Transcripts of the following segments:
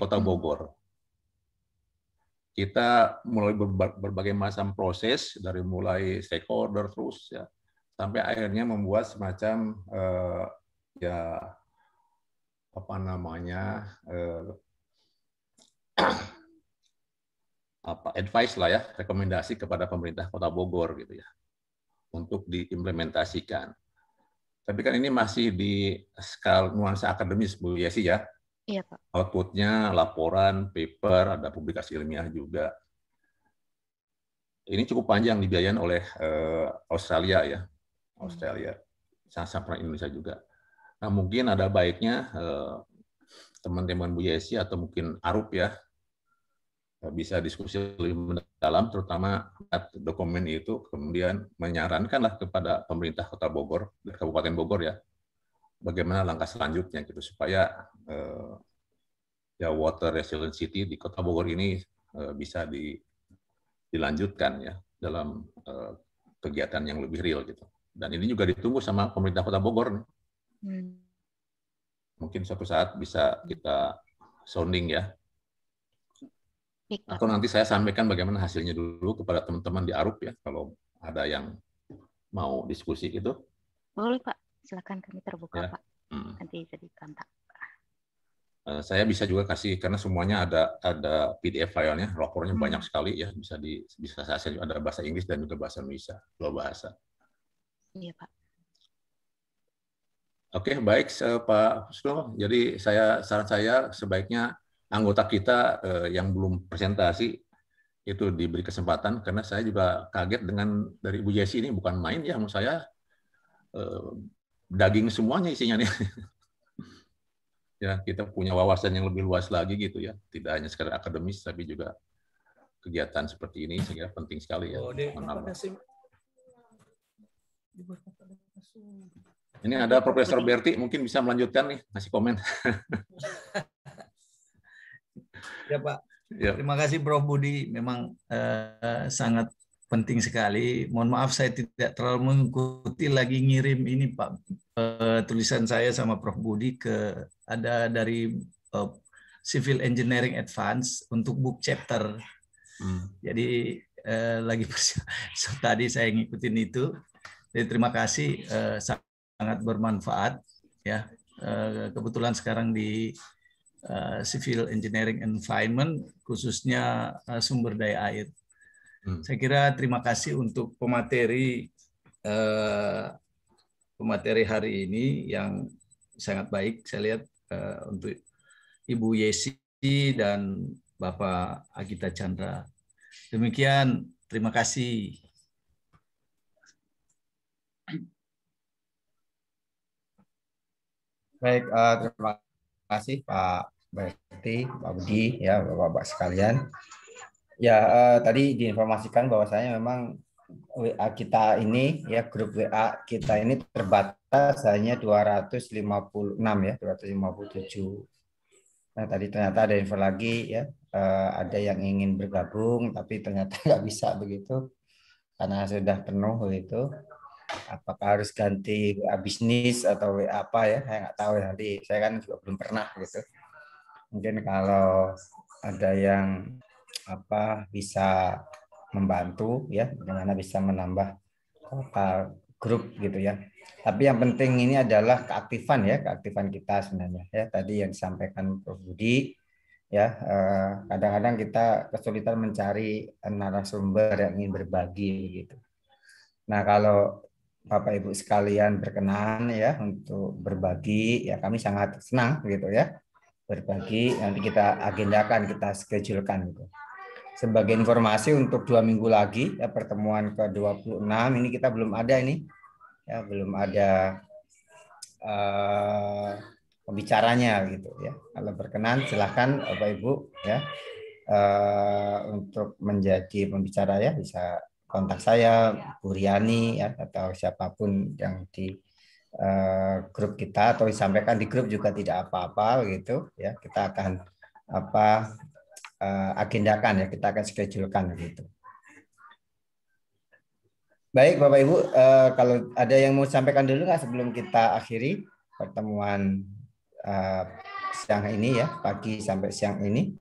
Kota hmm. Bogor. Kita mulai berbagai macam proses dari mulai stakeholder terus ya sampai akhirnya membuat semacam eh, ya apa namanya eh, apa advice lah ya rekomendasi kepada pemerintah Kota Bogor gitu ya untuk diimplementasikan. Tapi kan ini masih di skala nuansa akademis Bu Yesi ya. Iya, Pak. Outputnya laporan, paper, ada publikasi ilmiah juga. Ini cukup panjang dibiayain oleh uh, Australia ya, hmm. Australia, sama-sama Indonesia juga. Nah mungkin ada baiknya eh, teman-teman Bu Yesi atau mungkin Arup ya eh, bisa diskusi lebih mendalam, terutama dokumen itu kemudian menyarankanlah kepada pemerintah Kota Bogor dan Kabupaten Bogor ya, bagaimana langkah selanjutnya gitu supaya eh, ya water resilient city di Kota Bogor ini uh, bisa di, dilanjutkan ya dalam uh, kegiatan yang lebih real gitu. Dan ini juga ditunggu sama pemerintah Kota Bogor. Hmm. Mungkin suatu saat bisa kita sounding ya. Atau nanti saya sampaikan bagaimana hasilnya dulu kepada teman-teman di ARUP ya, kalau ada yang mau diskusi itu. Boleh Pak, silakan kami terbuka ya. Pak. Hmm. Nanti jadi kontak. Eh, saya bisa juga kasih karena semuanya ada ada PDF filenya, rapornya hmm. banyak sekali ya bisa di bisa saya ada bahasa Inggris dan juga bahasa Indonesia dua bahasa. Iya pak. Oke okay, baik Pak Husnul. Jadi saya saran saya sebaiknya anggota kita eh, yang belum presentasi itu diberi kesempatan karena saya juga kaget dengan dari Ibu Jessi ini bukan main ya menurut saya eh, daging semuanya isinya nih. ya kita punya wawasan yang lebih luas lagi gitu ya tidak hanya sekedar akademis tapi juga kegiatan seperti ini sehingga penting sekali ya oh, Ini ada Profesor Berti mungkin bisa melanjutkan nih ngasih komen. ya Pak. Ya. Terima kasih Prof Budi memang eh, sangat penting sekali. Mohon maaf saya tidak terlalu mengikuti lagi ngirim ini Pak Eh, tulisan saya sama Prof Budi ke ada dari uh, Civil Engineering Advance untuk book chapter. Hmm. Jadi uh, lagi so, tadi saya ngikutin itu. Jadi terima kasih uh, sangat bermanfaat ya. Uh, kebetulan sekarang di uh, Civil Engineering Environment khususnya uh, sumber daya air. Hmm. Saya kira terima kasih untuk pemateri uh, pemateri hari ini yang sangat baik saya lihat eh, untuk Ibu Yesi dan Bapak Agita Chandra. Demikian, terima kasih. Baik, uh, terima kasih Pak Berti, Pak Budi, ya Bapak-Bapak sekalian. Ya, uh, tadi diinformasikan bahwasanya memang WA kita ini ya grup WA kita ini terbatas hanya 256 ya 257. Nah tadi ternyata ada info lagi ya eh, ada yang ingin bergabung tapi ternyata nggak bisa begitu karena sudah penuh itu. Apakah harus ganti WA bisnis atau WA apa ya? Saya nggak tahu ya nanti. Saya kan juga belum pernah gitu. Mungkin kalau ada yang apa bisa membantu ya bagaimana bisa menambah eh, grup gitu ya. Tapi yang penting ini adalah keaktifan ya, keaktifan kita sebenarnya ya. Tadi yang disampaikan Prof Budi ya, eh, kadang-kadang kita kesulitan mencari eh, narasumber yang ingin berbagi gitu. Nah, kalau Bapak Ibu sekalian berkenan ya untuk berbagi ya kami sangat senang gitu ya. Berbagi nanti kita agendakan, kita schedulekan gitu sebagai informasi untuk dua minggu lagi ya pertemuan ke-26 ini kita belum ada ini ya belum ada uh, pembicaranya gitu ya kalau berkenan silahkan bapak ibu ya uh, untuk menjadi pembicara ya bisa kontak saya Bu Riani ya atau siapapun yang di uh, grup kita atau disampaikan di grup juga tidak apa-apa gitu ya kita akan apa Eh, agendakan ya, kita akan schedulekan gitu. Baik Bapak Ibu, uh, kalau ada yang mau sampaikan dulu nggak sebelum kita akhiri pertemuan uh, siang ini ya, pagi sampai siang ini.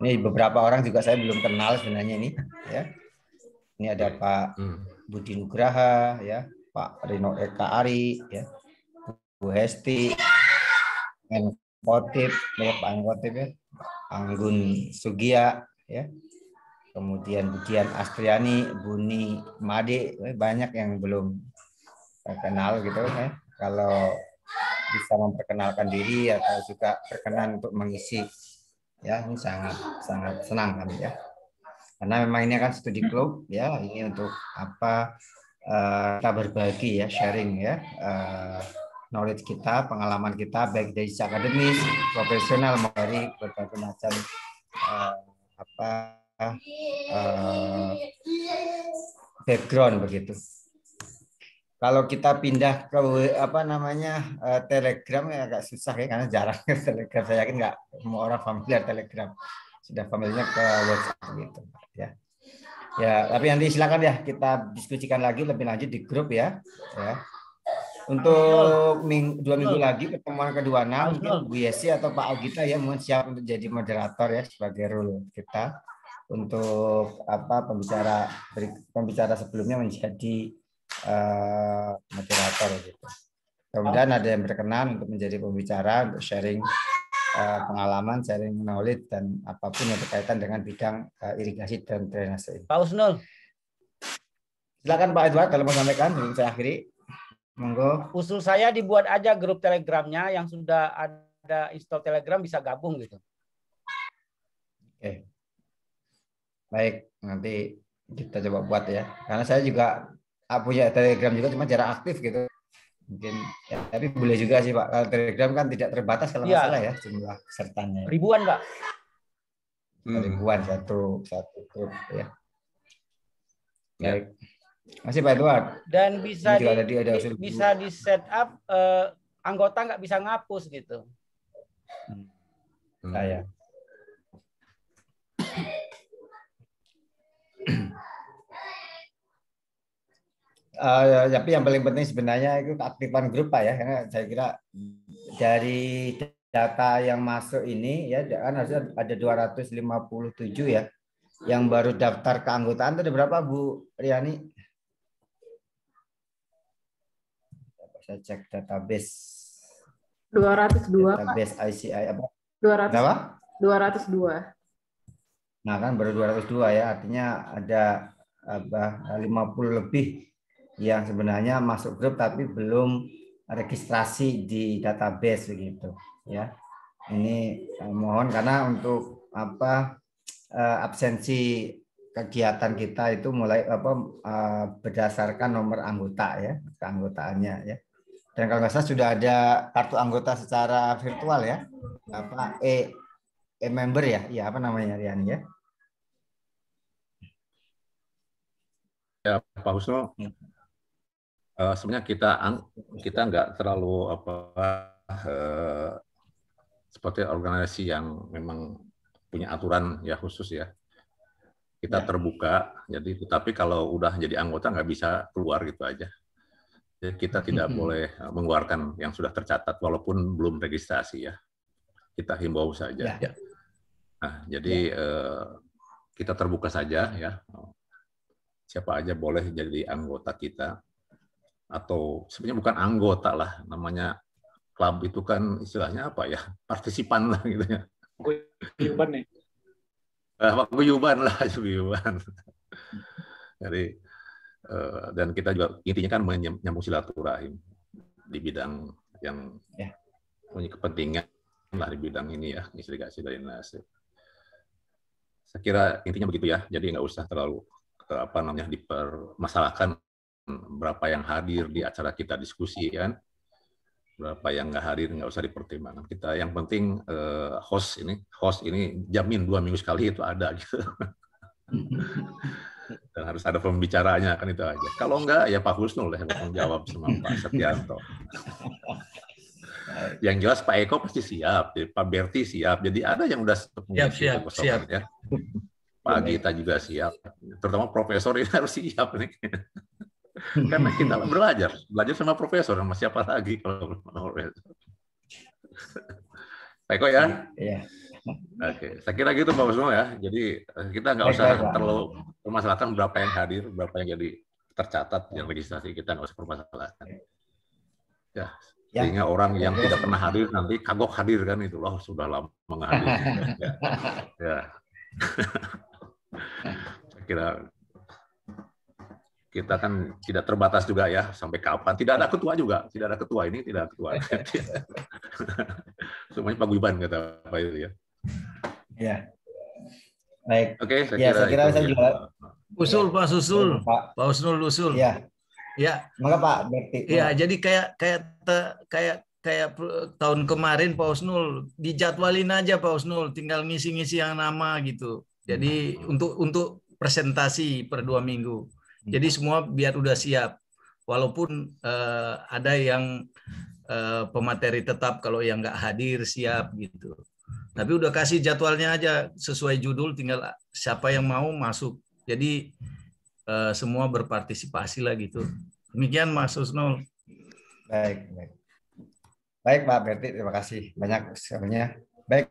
Ini beberapa orang juga saya belum kenal sebenarnya ini ya. Ini ada Pak hmm. Budi Nugraha ya, Pak Rino Eka Ari ya, Bu Hesti, motif banyak motif ya Anggun Sugia ya kemudian Budian Astriani Buni Made eh, banyak yang belum kenal gitu ya kalau bisa memperkenalkan diri atau suka berkenan untuk mengisi ya ini sangat sangat senang kami ya karena memang ini kan studi club ya ini untuk apa uh, kita berbagi ya sharing ya eh, knowledge kita, pengalaman kita baik dari sisi akademis, profesional maupun dari berbagai macam uh, apa uh, background begitu. Kalau kita pindah ke apa namanya uh, Telegram ya agak susah ya karena jarang Telegram saya yakin nggak semua orang familiar Telegram sudah familiarnya ke WhatsApp gitu ya. Ya, tapi nanti silakan ya kita diskusikan lagi lebih lanjut di grup ya. Ya. Untuk ming, dua minggu lagi pertemuan kedua enam Bu Yesi atau Pak Agita ya mohon siap untuk jadi moderator ya sebagai role kita untuk apa pembicara pembicara sebelumnya menjadi uh, moderator ya gitu. Kemudian ada yang berkenan untuk menjadi pembicara untuk sharing uh, pengalaman, sharing knowledge dan apapun yang berkaitan dengan bidang uh, irigasi dan drainase. Pak Usnul. Silakan Pak Edward kalau mau sampaikan saya akhiri. Monggo. Usul saya dibuat aja grup Telegramnya yang sudah ada install Telegram bisa gabung gitu. Oke. Baik, nanti kita coba buat ya. Karena saya juga ah, punya Telegram juga cuma jarang aktif gitu. Mungkin ya, tapi boleh juga sih Pak. Kalau Telegram kan tidak terbatas kalau ya. masalah ya jumlah sertanya. Ribuan, Pak. Hmm. Ribuan satu satu grup ya. ya. Baik. Ya. Masih Pak Edward. Dan bisa di, tadi ada di bisa di set up uh, anggota nggak bisa ngapus gitu. Hmm. Eh, ya. Uh, tapi yang paling penting sebenarnya itu keaktifan grup pak ya karena saya kira dari data yang masuk ini ya kan harusnya ada 257 ya yang baru daftar keanggotaan itu ada berapa Bu Riani? Saya cek database. 202. Database Pak. ICI apa? 200. Berapa? 202. Nah, kan baru 202 ya. Artinya ada apa 50 lebih yang sebenarnya masuk grup tapi belum registrasi di database begitu ya. Ini eh, mohon karena untuk apa eh, absensi kegiatan kita itu mulai apa eh, berdasarkan nomor anggota ya keanggotaannya ya dan kalau nggak salah sudah ada kartu anggota secara virtual ya, apa e, e member ya, ya apa namanya Rian ya? Ya Pak Husno, uh, sebenarnya kita kita nggak terlalu apa uh, seperti organisasi yang memang punya aturan ya khusus ya kita ya. terbuka jadi tetapi kalau udah jadi anggota nggak bisa keluar gitu aja jadi ya, kita tidak hmm. boleh e, mengeluarkan yang sudah tercatat walaupun belum registrasi ya. Kita himbau saja. Ya. ya. Nah, jadi ya. E, kita terbuka saja ya. Siapa aja boleh jadi anggota kita atau sebenarnya bukan anggota lah namanya klub itu kan istilahnya apa ya? Partisipan lah gitu ya. Guyuban nih. Eh, guyuban lah, guyuban. Jadi Eh, dan kita juga intinya kan menyambung silaturahim di bidang yang ya. punya kepentingan lah di bidang ini ya investigasi dari nasib. Saya kira intinya begitu ya. Jadi nggak usah terlalu apa namanya dipermasalahkan berapa yang hadir di acara kita diskusi ya kan. Berapa yang nggak hadir nggak usah dipertimbangkan. Kita yang penting eh, host ini host ini jamin dua minggu sekali itu ada gitu. dan harus ada pembicaranya kan itu aja. Kalau enggak ya Pak Husnul yang jawab sama Pak Setianto. yang jelas Pak Eko pasti siap, ya, Pak Berti siap. Jadi ada yang udah siap, siap, siap. Ya. Pak Gita juga siap. Terutama profesor ini harus siap nih. Karena kita belajar, belajar sama profesor sama siapa lagi kalau Pak Eko ya? Iya. Oke, okay. saya kira gitu Bapak semua ya. Jadi eh, kita eh, nggak usah terlalu permasalahkan berapa yang hadir, berapa yang jadi tercatat yang registrasi kita nggak usah permasalahkan. Ya, ya. sehingga orang yang ya. tidak pernah hadir nanti kagok hadir kan itu loh sudah lama nggak ya. ya. saya kira kita kan tidak terbatas juga ya sampai kapan tidak ada ketua juga tidak ada ketua ini tidak ada ketua semuanya paguyuban kata Pak itu ya Ya. Baik. Oke, okay, saya ya, kira saya kira bisa saya juga. Usul Pak Susul, Pak, Pak Usnul Usul. Ya. Ya. Maka Pak berarti. Ya, jadi kayak kayak te, kayak kayak tahun kemarin Pak Usnul dijadwalin aja Pak Usnul, tinggal ngisi-ngisi yang nama gitu. Jadi hmm. untuk untuk presentasi per dua minggu. Hmm. Jadi semua biar udah siap. Walaupun uh, ada yang uh, pemateri tetap kalau yang nggak hadir siap gitu. Tapi udah kasih jadwalnya aja sesuai judul tinggal siapa yang mau masuk. Jadi eh, semua berpartisipasi lah gitu. Demikian Mas Husnul. Baik, baik. Baik Pak Berti, terima kasih banyak semuanya. Baik.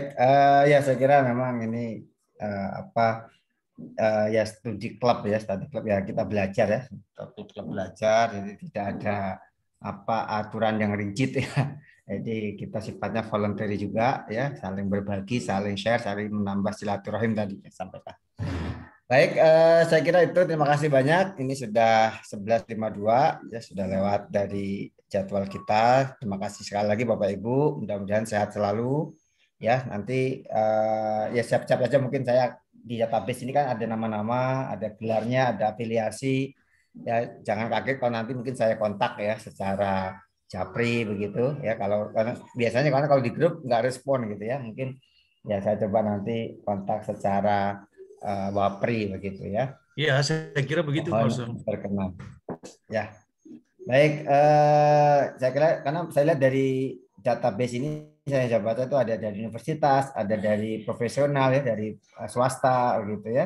Uh, ya saya kira memang ini uh, apa uh, ya studi klub ya studi klub ya kita belajar ya studi klub belajar jadi tidak ada apa aturan yang rigid ya jadi kita sifatnya voluntary juga ya, saling berbagi, saling share, saling menambah silaturahim tadi ya, sampaikan. Baik, eh, saya kira itu terima kasih banyak. Ini sudah 11.52 ya sudah lewat dari jadwal kita. Terima kasih sekali lagi Bapak Ibu. Mudah-mudahan sehat selalu ya. Nanti eh, ya siap-siap aja mungkin saya di database ini kan ada nama-nama, ada gelarnya, ada afiliasi. Ya jangan kaget kalau nanti mungkin saya kontak ya secara Capri begitu ya kalau karena biasanya karena kalau di grup nggak respon gitu ya mungkin ya saya coba nanti kontak secara uh, wapri begitu ya Iya saya kira begitu Pak terkenal. ya baik uh, saya kira karena saya lihat dari database ini saya jabatnya itu ada dari universitas ada dari profesional ya dari eh, swasta begitu ya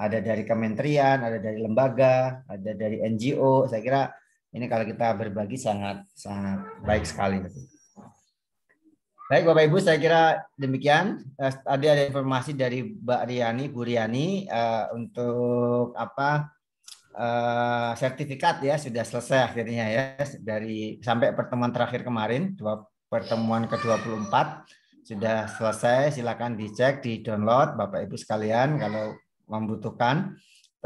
ada dari kementerian ada dari lembaga ada dari NGO saya kira ini kalau kita berbagi sangat sangat baik sekali. Baik Bapak Ibu, saya kira demikian. Eh, tadi ada informasi dari Mbak Riani, Bu Riani eh, untuk apa eh, sertifikat ya sudah selesai akhirnya ya dari sampai pertemuan terakhir kemarin dua pertemuan ke-24 sudah selesai. Silakan dicek, di download Bapak Ibu sekalian kalau membutuhkan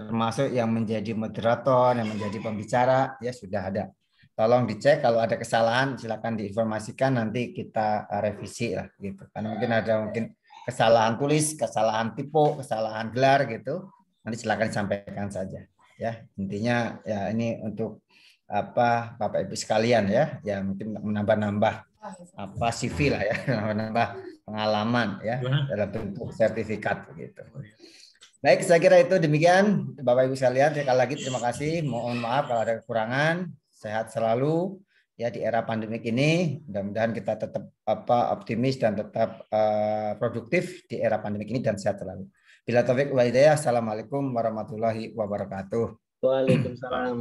termasuk yang menjadi moderator, yang menjadi pembicara, ya sudah ada. Tolong dicek kalau ada kesalahan, silakan diinformasikan nanti kita uh, revisi lah gitu. Karena mungkin ada mungkin kesalahan tulis, kesalahan tipe, kesalahan gelar gitu. Nanti silakan sampaikan saja. Ya intinya ya ini untuk apa Bapak Ibu sekalian ya, ya mungkin menambah-nambah apa CV lah ya, menambah pengalaman ya dalam bentuk sertifikat gitu. Oh, iya. Baik, saya kira itu demikian Bapak Ibu sekalian. Sekali lagi terima kasih. Mohon maaf kalau ada kekurangan. Sehat selalu ya di era pandemik ini. Mudah-mudahan kita tetap apa optimis dan tetap uh, produktif di era pandemik ini dan sehat selalu. Bila taufik walhidayah. Assalamualaikum warahmatullahi wabarakatuh. Waalaikumsalam.